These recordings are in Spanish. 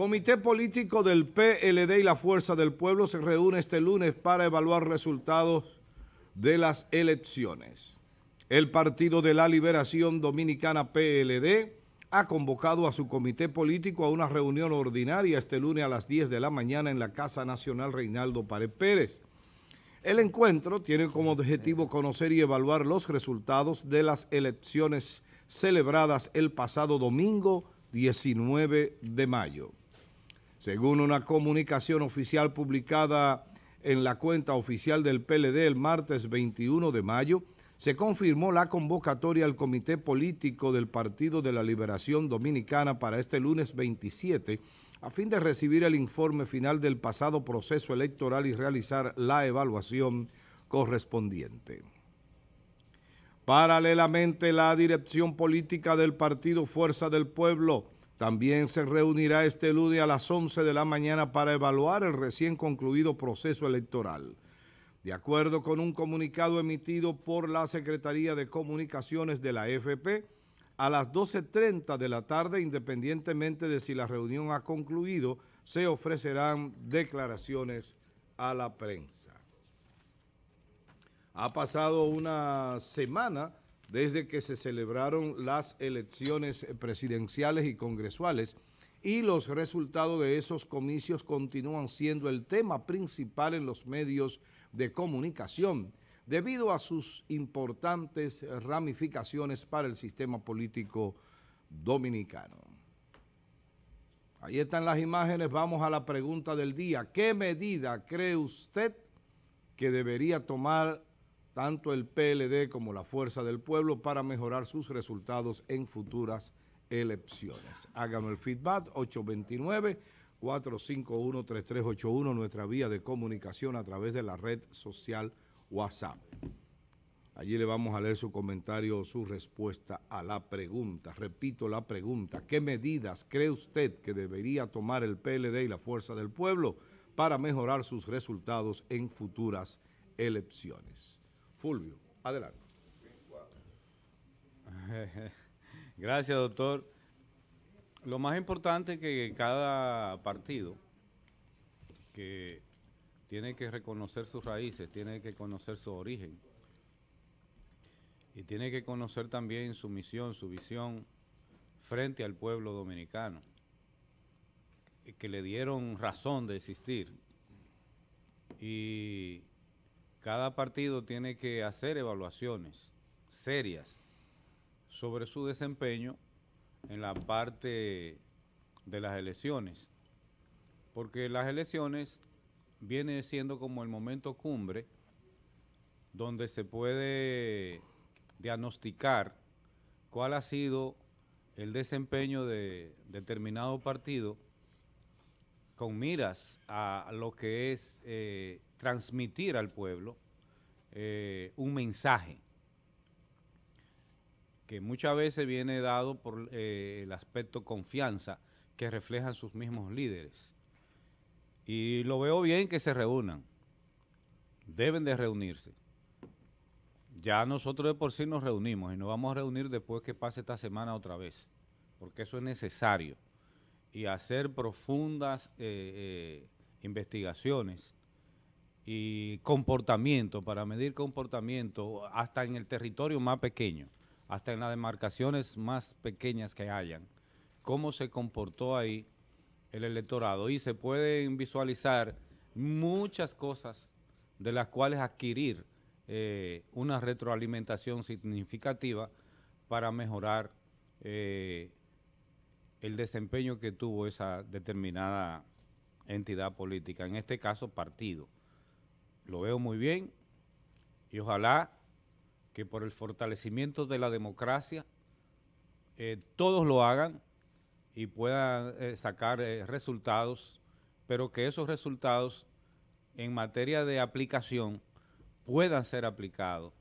Comité Político del PLD y la Fuerza del Pueblo se reúne este lunes para evaluar resultados de las elecciones. El Partido de la Liberación Dominicana PLD ha convocado a su comité político a una reunión ordinaria este lunes a las 10 de la mañana en la Casa Nacional Reinaldo Pared Pérez. El encuentro tiene como objetivo conocer y evaluar los resultados de las elecciones celebradas el pasado domingo 19 de mayo. Según una comunicación oficial publicada en la cuenta oficial del PLD el martes 21 de mayo, se confirmó la convocatoria al Comité Político del Partido de la Liberación Dominicana para este lunes 27 a fin de recibir el informe final del pasado proceso electoral y realizar la evaluación correspondiente. Paralelamente, la dirección política del partido Fuerza del Pueblo también se reunirá este lunes a las 11 de la mañana para evaluar el recién concluido proceso electoral. De acuerdo con un comunicado emitido por la Secretaría de Comunicaciones de la FP, a las 12.30 de la tarde, independientemente de si la reunión ha concluido, se ofrecerán declaraciones a la prensa. Ha pasado una semana desde que se celebraron las elecciones presidenciales y congresuales y los resultados de esos comicios continúan siendo el tema principal en los medios de comunicación debido a sus importantes ramificaciones para el sistema político dominicano. Ahí están las imágenes, vamos a la pregunta del día. ¿Qué medida cree usted que debería tomar tanto el PLD como la Fuerza del Pueblo para mejorar sus resultados en futuras elecciones. Háganos el feedback 829-451-3381, nuestra vía de comunicación a través de la red social WhatsApp. Allí le vamos a leer su comentario o su respuesta a la pregunta. Repito la pregunta. ¿Qué medidas cree usted que debería tomar el PLD y la Fuerza del Pueblo para mejorar sus resultados en futuras elecciones? Fulvio, adelante. Gracias, doctor. Lo más importante es que cada partido que tiene que reconocer sus raíces, tiene que conocer su origen y tiene que conocer también su misión, su visión frente al pueblo dominicano, que le dieron razón de existir. Y cada partido tiene que hacer evaluaciones serias sobre su desempeño en la parte de las elecciones, porque las elecciones viene siendo como el momento cumbre donde se puede diagnosticar cuál ha sido el desempeño de determinado partido con miras a lo que es eh, transmitir al pueblo eh, un mensaje que muchas veces viene dado por eh, el aspecto confianza que reflejan sus mismos líderes. Y lo veo bien que se reúnan. Deben de reunirse. Ya nosotros de por sí nos reunimos y nos vamos a reunir después que pase esta semana otra vez, porque eso es necesario. Y hacer profundas eh, investigaciones y comportamiento, para medir comportamiento hasta en el territorio más pequeño, hasta en las demarcaciones más pequeñas que hayan, cómo se comportó ahí el electorado. Y se pueden visualizar muchas cosas de las cuales adquirir eh, una retroalimentación significativa para mejorar eh, el desempeño que tuvo esa determinada entidad política, en este caso partido lo veo muy bien y ojalá que por el fortalecimiento de la democracia eh, todos lo hagan y puedan eh, sacar eh, resultados, pero que esos resultados en materia de aplicación puedan ser aplicados.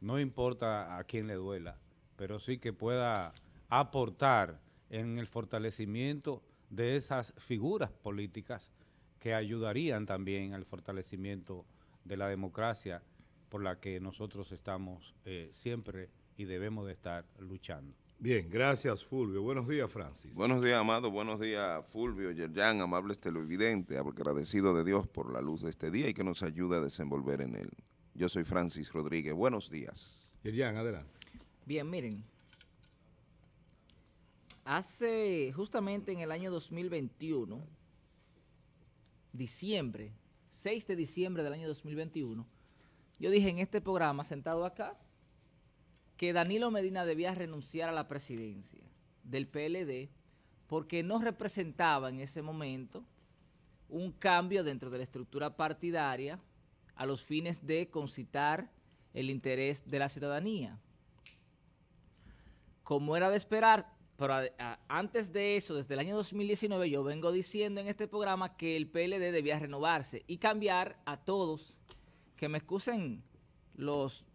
No importa a quién le duela, pero sí que pueda aportar en el fortalecimiento de esas figuras políticas que ayudarían también al fortalecimiento de la democracia por la que nosotros estamos eh, siempre y debemos de estar luchando. Bien, gracias Fulvio. Buenos días, Francis. Buenos días, Amado. Buenos días, Fulvio, Yerjan, amables televidentes, agradecido de Dios por la luz de este día y que nos ayuda a desenvolver en él. Yo soy Francis Rodríguez. Buenos días. Yerjan, adelante. Bien, miren. Hace justamente en el año 2021 diciembre, 6 de diciembre del año 2021, yo dije en este programa, sentado acá, que Danilo Medina debía renunciar a la presidencia del PLD porque no representaba en ese momento un cambio dentro de la estructura partidaria a los fines de concitar el interés de la ciudadanía. Como era de esperar, pero antes de eso, desde el año 2019, yo vengo diciendo en este programa que el PLD debía renovarse y cambiar a todos, que me excusen los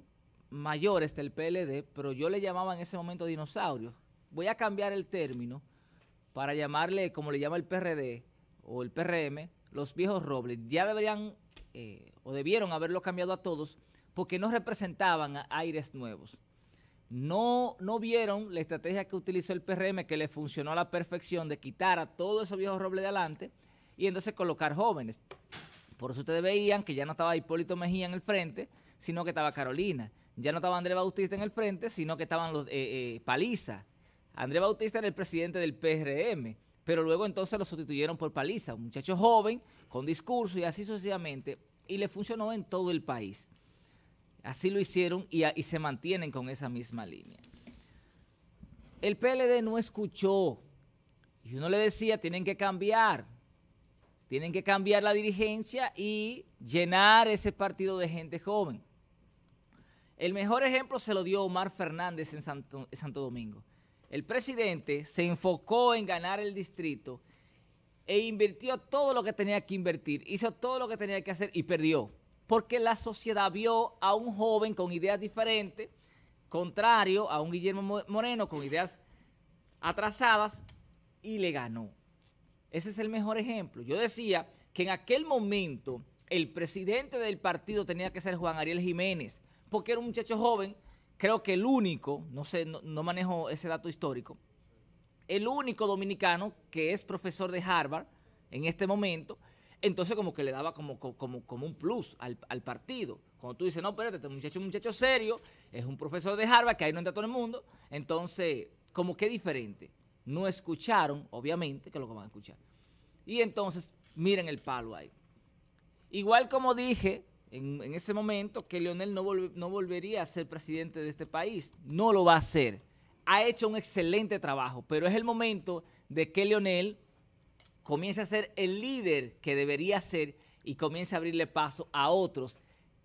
mayores del PLD, pero yo le llamaba en ese momento dinosaurios. Voy a cambiar el término para llamarle, como le llama el PRD o el PRM, los viejos robles. Ya deberían eh, o debieron haberlo cambiado a todos porque no representaban a aires nuevos no, no vieron la estrategia que utilizó el PRM que le funcionó a la perfección de quitar a todos esos viejos robles de adelante y entonces colocar jóvenes. Por eso ustedes veían que ya no estaba Hipólito Mejía en el frente, sino que estaba Carolina. Ya no estaba Andrés Bautista en el frente, sino que estaban los eh, eh Paliza. Andrés Bautista era el presidente del PRM, pero luego entonces lo sustituyeron por Paliza, un muchacho joven, con discurso y así sucesivamente, y le funcionó en todo el país. Así lo hicieron y, se mantienen con esa misma línea. El PLD no escuchó. Y uno le decía, tienen que cambiar. Tienen que cambiar la dirigencia y llenar ese partido de gente joven. El mejor ejemplo se lo dio Omar Fernández en Santo, Domingo. El presidente se enfocó en ganar el distrito e invirtió todo lo que tenía que invertir, hizo todo lo que tenía que hacer y perdió porque la sociedad vio a un joven con ideas diferentes, contrario a un Guillermo Moreno con ideas atrasadas, y le ganó. Ese es el mejor ejemplo. Yo decía que en aquel momento el presidente del partido tenía que ser Juan Ariel Jiménez, porque era un muchacho joven, creo que el único, no sé, no, manejo ese dato histórico, el único dominicano que es profesor de Harvard en este momento, entonces como que le daba como, como, como un plus al, partido. Cuando tú dices, no, espérate, este muchacho es un muchacho serio, es un profesor de Harvard, que ahí no entra todo el mundo, entonces como que diferente. No escucharon, obviamente, que es lo que van a escuchar. Y entonces, miren el palo ahí. Igual como dije en, ese momento que Leonel no, no volvería a ser presidente de este país, no lo va a hacer. Ha hecho un excelente trabajo, pero es el momento de que Leonel comience a ser el líder que debería ser y comience a abrirle paso a otros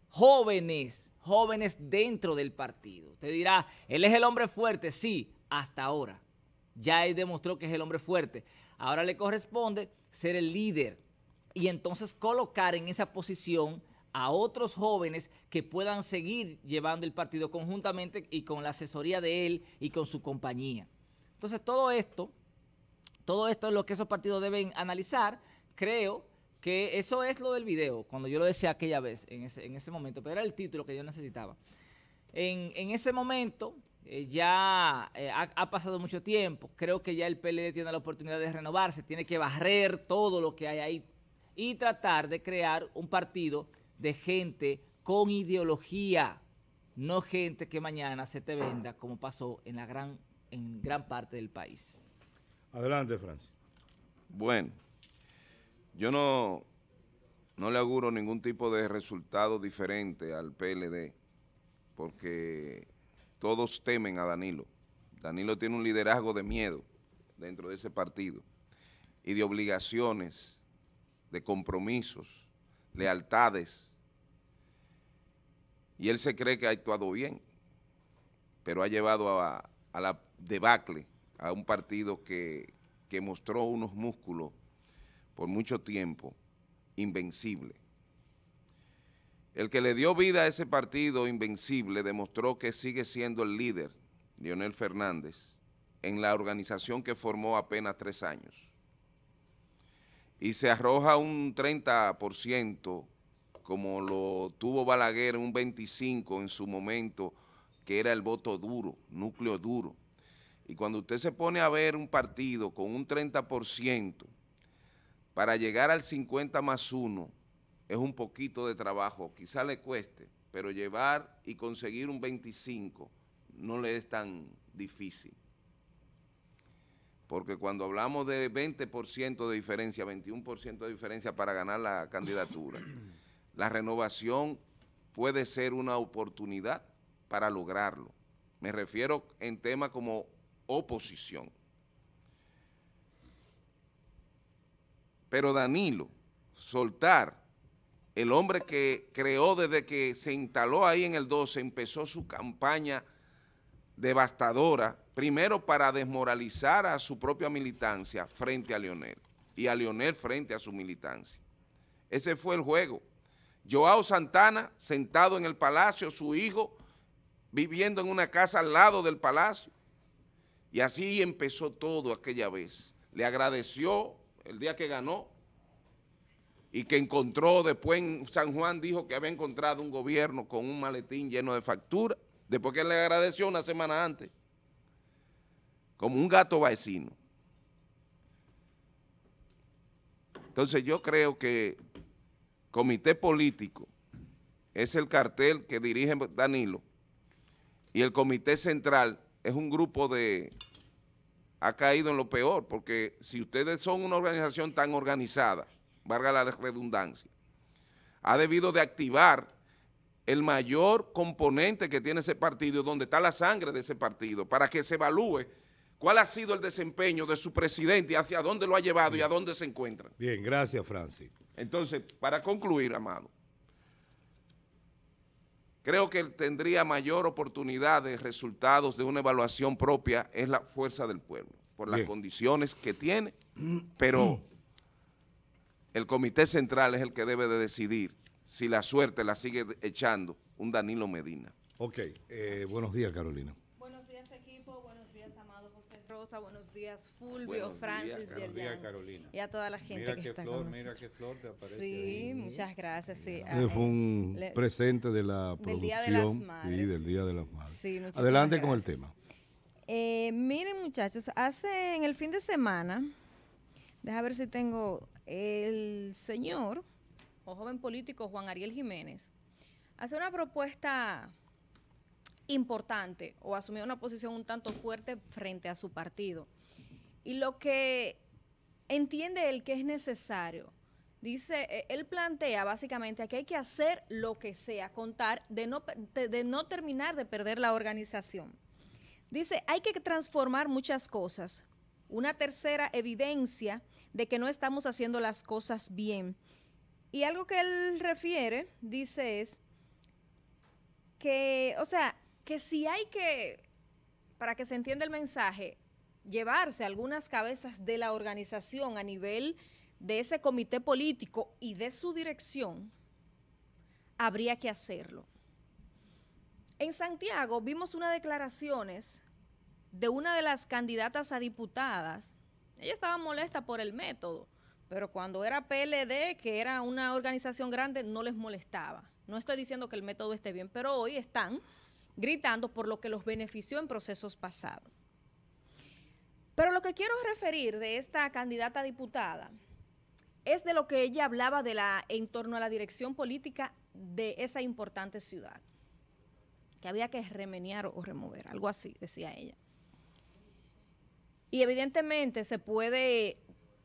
jóvenes, jóvenes dentro del partido. Te dirá, él es el hombre fuerte, sí, hasta ahora. Ya él demostró que es el hombre fuerte. Ahora le corresponde ser el líder y entonces colocar en esa posición a otros jóvenes que puedan seguir llevando el partido conjuntamente y con la asesoría de él y con su compañía. Entonces todo esto todo esto es lo que esos partidos deben analizar, creo que eso es lo del video, cuando yo lo decía aquella vez, en ese, momento, pero era el título que yo necesitaba. En, ese momento eh, ya eh, ha, pasado mucho tiempo, creo que ya el PLD tiene la oportunidad de renovarse, tiene que barrer todo lo que hay ahí y tratar de crear un partido de gente con ideología, no gente que mañana se te venda como pasó en la gran, en gran parte del país. Adelante, Francis. Bueno, yo no, no le auguro ningún tipo de resultado diferente al PLD, porque todos temen a Danilo. Danilo tiene un liderazgo de miedo dentro de ese partido y de obligaciones, de compromisos, lealtades. Y él se cree que ha actuado bien, pero ha llevado a, a la debacle a un partido que, mostró unos músculos por mucho tiempo, invencible. El que le dio vida a ese partido invencible demostró que sigue siendo el líder, Lionel Fernández, en la organización que formó apenas tres años. Y se arroja un 30%, como lo tuvo Balaguer, un 25% en su momento, que era el voto duro, núcleo duro. Y cuando usted se pone a ver un partido con un 30% para llegar al 50 más uno, es un poquito de trabajo, quizá le cueste, pero llevar y conseguir un 25 no le es tan difícil. Porque cuando hablamos de 20% de diferencia, 21% de diferencia para ganar la candidatura, la renovación puede ser una oportunidad para lograrlo. Me refiero en temas como oposición. Pero Danilo, soltar, el hombre que creó desde que se instaló ahí en el 12, empezó su campaña devastadora, primero para desmoralizar a su propia militancia frente a Leonel y a Leonel frente a su militancia. Ese fue el juego. Joao Santana sentado en el palacio, su hijo viviendo en una casa al lado del palacio, y así empezó todo aquella vez. Le agradeció el día que ganó y que encontró después en San Juan, dijo que había encontrado un gobierno con un maletín lleno de factura después que le agradeció una semana antes, como un gato vecino. Entonces yo creo que comité político es el cartel que dirige Danilo y el comité central es un grupo de... ha caído en lo peor, porque si ustedes son una organización tan organizada, valga la redundancia, ha debido de activar el mayor componente que tiene ese partido, donde está la sangre de ese partido, para que se evalúe cuál ha sido el desempeño de su presidente, hacia dónde lo ha llevado y a dónde se encuentra. Bien, gracias, Francis. Entonces, para concluir, Amado, Creo que tendría mayor oportunidad de resultados de una evaluación propia es la fuerza del pueblo, por las condiciones que tiene, pero el Comité Central es el que debe de decidir si la suerte la sigue echando un Danilo Medina. Ok, eh, buenos días Carolina. Rosa, buenos días Fulvio, buenos Francis, días, y a toda la gente que, está aquí. con Mira qué flor te aparece. Sí, muchas gracias. Sí. Este fue un presente de la producción del Día de las Madres. y del Día de las Madres. Sí, Adelante con el tema. Eh, miren muchachos, hace en el fin de semana, déjame ver si tengo el señor o joven político Juan Ariel Jiménez, hace una propuesta importante o asumir una posición un tanto fuerte frente a su partido. Y lo que entiende él que es necesario, dice, eh, él plantea básicamente que hay que hacer lo que sea, contar, de no, de no terminar de perder la organización. Dice, hay que transformar muchas cosas. Una tercera evidencia de que no estamos haciendo las cosas bien. Y algo que él refiere, dice, es que, o sea, que si hay que, para que se entienda el mensaje, llevarse algunas cabezas de la organización a nivel de ese comité político y de su dirección, habría que hacerlo. En Santiago vimos unas declaraciones de una de las candidatas a diputadas. Ella estaba molesta por el método, pero cuando era PLD, que era una organización grande, no les molestaba. No estoy diciendo que el método esté bien, pero hoy están gritando por lo que los benefició en procesos pasados. Pero lo que quiero referir de esta candidata diputada es de lo que ella hablaba en torno a la dirección política de esa importante ciudad, que había que remenear o remover, algo así, decía ella. Y evidentemente se puede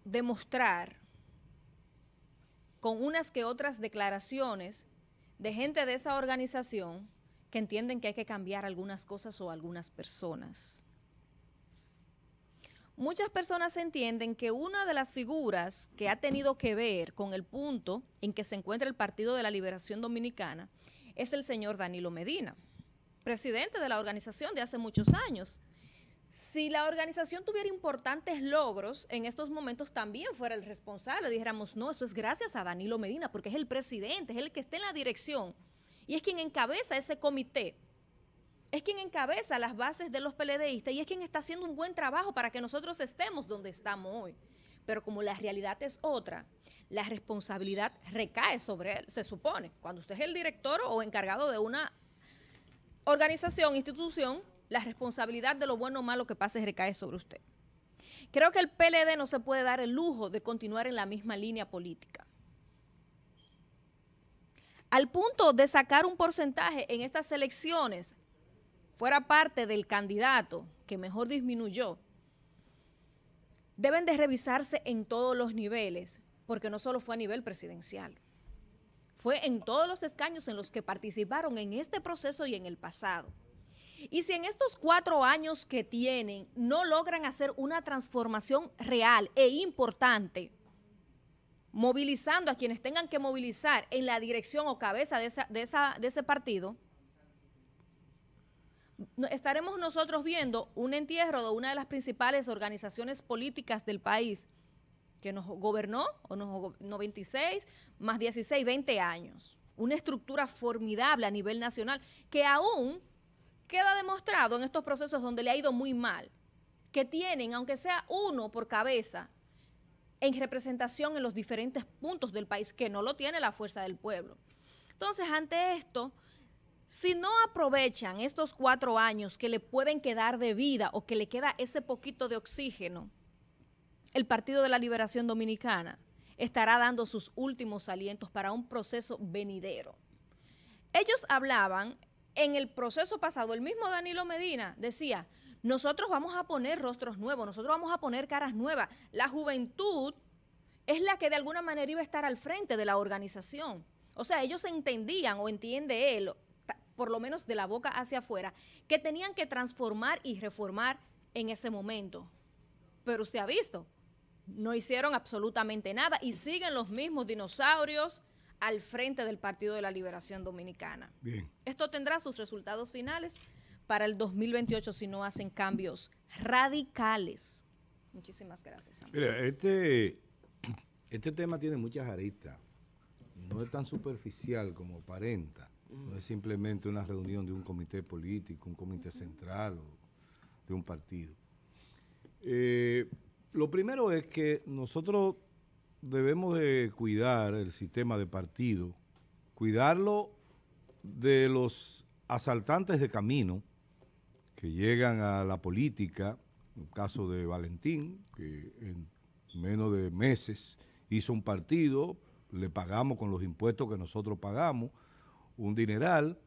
demostrar con unas que otras declaraciones de gente de esa organización que entienden que hay que cambiar algunas cosas o algunas personas. Muchas personas entienden que una de las figuras que ha tenido que ver con el punto en que se encuentra el Partido de la Liberación Dominicana es el señor Danilo Medina, presidente de la organización de hace muchos años. Si la organización tuviera importantes logros, en estos momentos también fuera el responsable. Dijéramos, no, eso es gracias a Danilo Medina, porque es el presidente, es el que está en la dirección y es quien encabeza ese comité, es quien encabeza las bases de los PLDistas y es quien está haciendo un buen trabajo para que nosotros estemos donde estamos hoy. Pero como la realidad es otra, la responsabilidad recae sobre él, se supone. Cuando usted es el director o encargado de una organización, institución, la responsabilidad de lo bueno o malo que pase recae sobre usted. Creo que el PLD no se puede dar el lujo de continuar en la misma línea política al punto de sacar un porcentaje en estas elecciones fuera parte del candidato que mejor disminuyó, deben de revisarse en todos los niveles, porque no solo fue a nivel presidencial, fue en todos los escaños en los que participaron en este proceso y en el pasado. Y si en estos cuatro años que tienen no logran hacer una transformación real e importante, movilizando a quienes tengan que movilizar en la dirección o cabeza de, de, ese partido, estaremos nosotros viendo un entierro de una de las principales organizaciones políticas del país que nos gobernó, o nos 96, más 16, 20 años. Una estructura formidable a nivel nacional que aún queda demostrado en estos procesos donde le ha ido muy mal, que tienen, aunque sea uno por cabeza, en representación en los diferentes puntos del país, que no lo tiene la fuerza del pueblo. Entonces, ante esto, si no aprovechan estos cuatro años que le pueden quedar de vida o que le queda ese poquito de oxígeno, el Partido de la Liberación Dominicana estará dando sus últimos alientos para un proceso venidero. Ellos hablaban en el proceso pasado, el mismo Danilo Medina decía, nosotros vamos a poner rostros nuevos, nosotros vamos a poner caras nuevas. La juventud es la que de alguna manera iba a estar al frente de la organización. O sea, ellos entendían o entiende él, por lo menos de la boca hacia afuera, que tenían que transformar y reformar en ese momento. Pero usted ha visto, no hicieron absolutamente nada y siguen los mismos dinosaurios al frente del Partido de la Liberación Dominicana. Esto tendrá sus resultados finales para el 2028 si no hacen cambios radicales. Muchísimas gracias. este, este tema tiene muchas aristas. No es tan superficial como aparenta. No es simplemente una reunión de un comité político, un comité central o de un partido. Eh, lo primero es que nosotros debemos de cuidar el sistema de partido, cuidarlo de los asaltantes de camino, que llegan a la política, el caso de Valentín, que en menos de meses hizo un partido, le pagamos con los impuestos que nosotros pagamos, un dineral,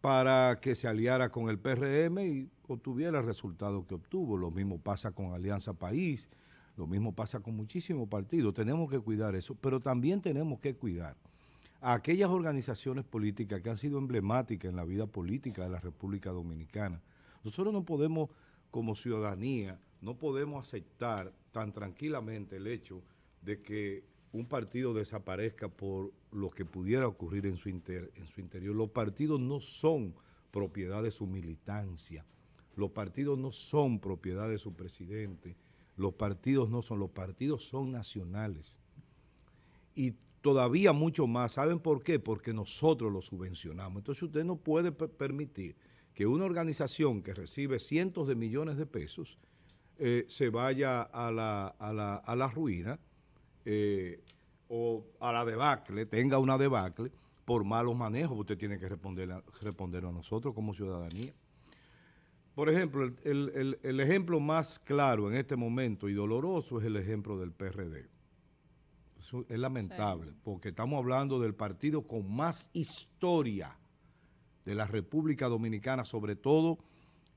para que se aliara con el PRM y obtuviera el resultado que obtuvo. Lo mismo pasa con Alianza País, lo mismo pasa con muchísimos partidos. Tenemos que cuidar eso, pero también tenemos que cuidar a aquellas organizaciones políticas que han sido emblemáticas en la vida política de la República Dominicana, nosotros no podemos, como ciudadanía, no podemos aceptar tan tranquilamente el hecho de que un partido desaparezca por lo que pudiera ocurrir en su, en su interior. Los partidos no son propiedad de su militancia. Los partidos no son propiedad de su presidente. Los partidos no son, los partidos son nacionales. Y todavía mucho más, ¿saben por qué? Porque nosotros los subvencionamos. Entonces usted no puede permitir que una organización que recibe cientos de millones de pesos eh, se vaya a la, a ruina eh, o a la debacle, tenga una debacle por malos manejos, usted tiene que responder a, a nosotros como ciudadanía. Por ejemplo, el, ejemplo más claro en este momento y doloroso es el ejemplo del PRD. es lamentable, porque estamos hablando del partido con más historia de la República Dominicana, sobre todo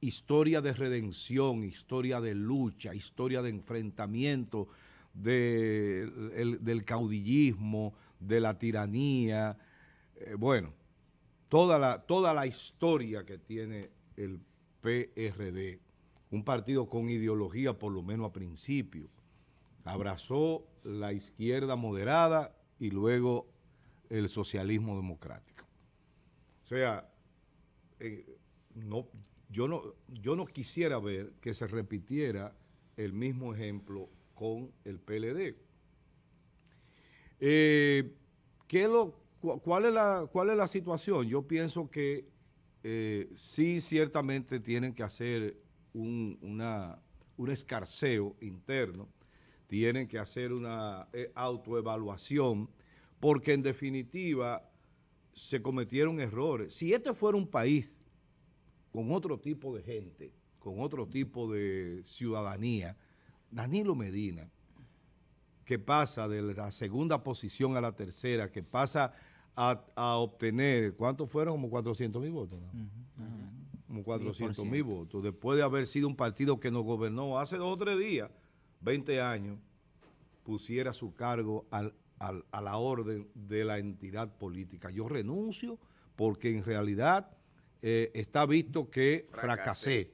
historia de redención, historia de lucha, historia de enfrentamiento del caudillismo, de la tiranía, eh, bueno, toda la, toda la historia que tiene el PRD, un partido con ideología por lo menos a principio, abrazó la izquierda moderada y luego el socialismo democrático. O sea, eh, no, yo, no, yo no quisiera ver que se repitiera el mismo ejemplo con el PLD. Eh, ¿qué lo, cuál, es la, ¿Cuál es la situación? Yo pienso que eh, sí, ciertamente tienen que hacer un, una, escarceo interno, tienen que hacer una autoevaluación, porque en definitiva se cometieron errores. Si este fuera un país con otro tipo de gente, con otro tipo de ciudadanía, Danilo Medina, que pasa de la segunda posición a la tercera, que pasa a, obtener, ¿cuántos fueron? Como 400 mil votos, ¿no? Como 400 mil votos, después de haber sido un partido que nos gobernó hace dos o tres días, 20 años, pusiera su cargo al a la orden de la entidad política. Yo renuncio porque en realidad eh, está visto que fracasé.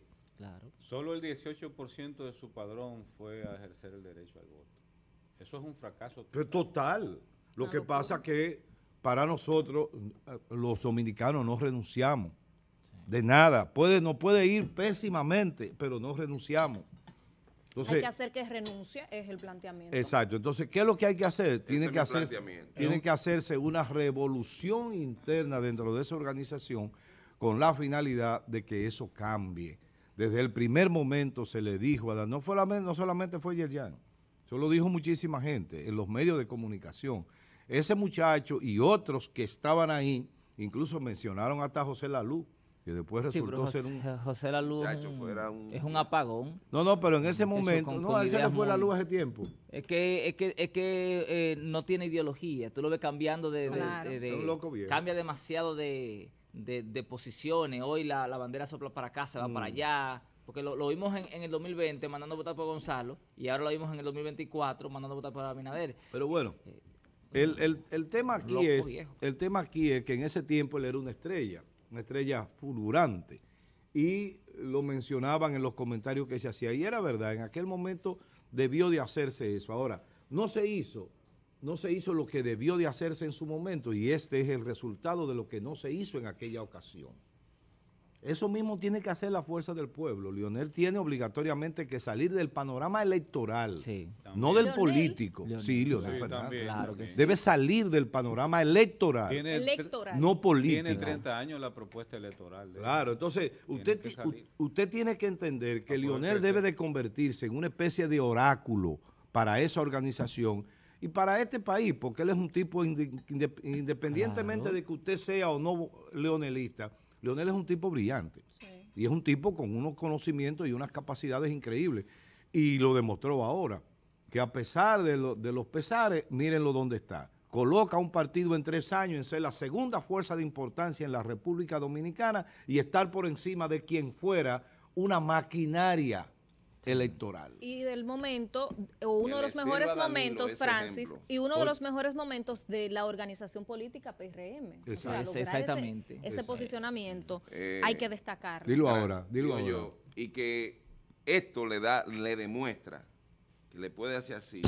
Solo el 18% de su padrón fue a ejercer el derecho al voto. Eso es un fracaso total. total. Lo que pasa que para nosotros, eh, los dominicanos, no renunciamos. De nada. Puede, no puede ir pésimamente, pero no renunciamos hay que hacer que renuncie, es el planteamiento. Exacto. Entonces, ¿qué es lo que hay que hacer? Tiene, que, tiene que hacerse una revolución interna dentro de esa organización con la finalidad de que eso cambie. Desde el primer momento se le dijo a la... No, fue no solamente fue Yerjan, eso lo dijo muchísima gente en los medios de comunicación. Ese muchacho y otros que estaban ahí, incluso mencionaron hasta José Lalú, que después resultó ser un... la es un apagón. No, no, pero en ese este, momento, no, ese le fue la luz hace tiempo. Es que, es que, es que eh, no tiene ideología, tú lo ves cambiando de... Cambia demasiado de, posiciones, hoy la, bandera sopla para acá, se va para mm. allá, porque lo, vimos en, en, el 2020 mandando a votar por Gonzalo y ahora lo vimos en el 2024 mandando a votar por Abinader. Pero bueno, eh, el, tema aquí es, el tema aquí es que en ese tiempo él era una estrella una estrella fulgurante. Y lo mencionaban en los comentarios que se hacía. Y era verdad, en aquel momento debió de hacerse eso. Ahora, no se hizo, no se hizo lo que debió de hacerse en su momento y este es el resultado de lo que no se hizo en aquella ocasión. Eso mismo tiene que hacer la fuerza del pueblo. Lionel tiene obligatoriamente que salir del panorama electoral, no del político. Sí, Lionel Fernández. Debe salir del panorama electoral, no político. Tiene 30 años la propuesta electoral. Claro, entonces usted, tiene que entender que Lionel debe de convertirse en una especie de oráculo para esa organización y para este país, porque él es un tipo independientemente de que usted sea o no leonelista Leonel es un tipo brillante y es un tipo con unos conocimientos y unas capacidades increíbles. Y lo demostró ahora, que a pesar de, los pesares, mírenlo dónde está. Coloca un partido en tres años en ser la segunda fuerza de importancia en la República Dominicana y estar por encima de quien fuera una maquinaria electoral. Y del momento, o uno de los mejores momentos, Francis, y uno de los mejores momentos de la organización política PRM. exactamente. Ese, posicionamiento eh, hay que destacar. Dilo ah, ahora, dilo yo. Y que esto le da, le demuestra que le puede hacer así.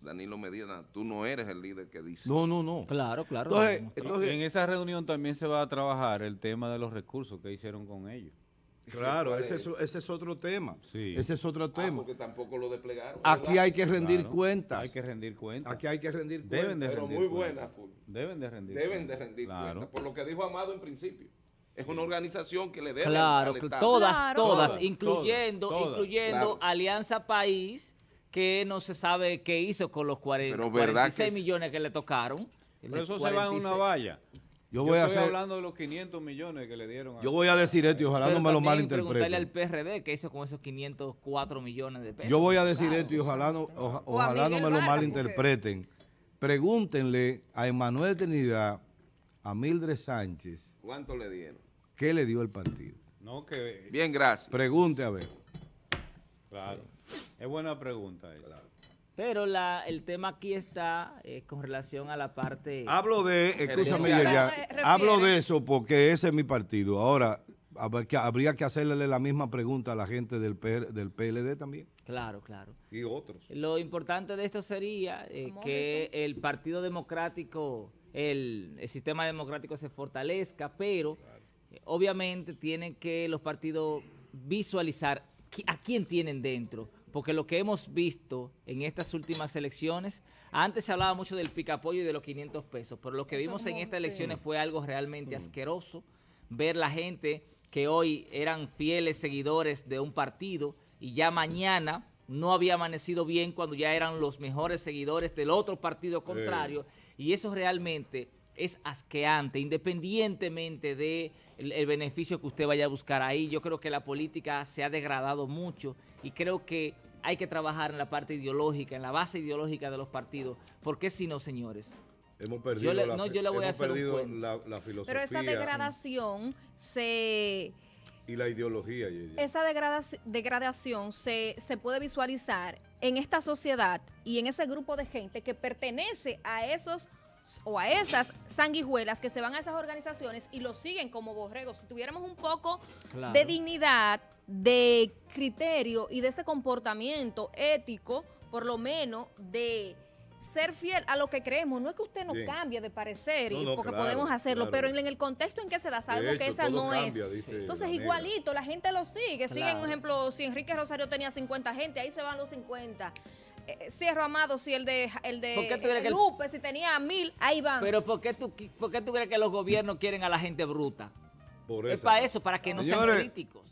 Danilo Medina, tú no eres el líder que dice No, no, no. Claro, claro. entonces, en esa reunión también se va a trabajar el tema de los recursos que hicieron con ellos. Claro, ese es, otro tema. Ese es otro ah, tema. tampoco lo desplegaron. Aquí hay que rendir cuentas. Hay que rendir cuentas. Aquí hay que rendir cuentas. Deben de Pero rendir muy buenas Deben de rendir Deben de rendir cuentas. Por lo que dijo Amado en principio. Es una organización que le debe Claro, Todas, todas, incluyendo, incluyendo Alianza País, que no se sabe qué hizo con los 46 millones que le tocaron. Pero eso se va en una valla. Yo, voy a hablando de los 500 millones que le dieron. A, yo voy a decir esto y ojalá no me lo malinterpreten. preguntarle al PRD qué hizo con esos 504 millones de pesos. Yo voy a decir esto y ojalá no, ojalá no me lo malinterpreten. Pregúntenle a Emanuel Trinidad, a Mildred Sánchez. ¿Cuánto le dieron? ¿Qué le dio el partido? No, que... Bien, gracias. Pregunte a ver. Claro. Es buena pregunta esa. Claro. Pero la, el tema aquí está eh, con relación a la parte... Hablo de, escúchame, ya, hablo de eso porque ese es mi partido. Ahora, habría que hacerle la misma pregunta a la gente del, del PLD también. Claro, claro. Y otros. Lo importante de esto sería eh, que el Partido Democrático, el, sistema democrático se fortalezca, pero eh, obviamente tienen que los partidos visualizar a quién tienen dentro, porque lo que hemos visto en estas últimas elecciones, antes se hablaba mucho del picapollo y de los 500 pesos, pero lo que vimos en estas elecciones fue algo realmente mm. asqueroso, ver la gente que hoy eran fieles seguidores de un partido y ya mañana no había amanecido bien cuando ya eran los mejores seguidores del otro partido contrario. Y eso realmente es asqueante, independientemente del de el beneficio que usted vaya a buscar ahí. Yo creo que la política se ha degradado mucho y creo que hay que trabajar en la parte ideológica, en la base ideológica de los partidos. porque si no, señores? Hemos perdido, la, filosofía. Pero esa degradación se... Y la ideología. Esa degradación, se, se puede visualizar en esta sociedad y en ese grupo de gente que pertenece a esos o a esas sanguijuelas que se van a esas organizaciones y lo siguen como borregos. Si tuviéramos un poco de dignidad, de criterio y de ese comportamiento ético, por lo menos de ser fiel a lo que creemos. No es que usted no cambie de parecer, y porque podemos hacerlo, pero en el contexto en que se da, sabemos que esa no es. Entonces, igualito, la gente lo sigue. Siguen, por ejemplo, si Enrique Rosario tenía 50 gente, ahí se van los 50. Eh, eh, Cierro Amado, si el de, el de Lupe, si tenía mil, ahí van. Pero ¿por qué, tú, ¿por qué tú crees que los gobiernos quieren a la gente bruta? es para eso, para que no sean críticos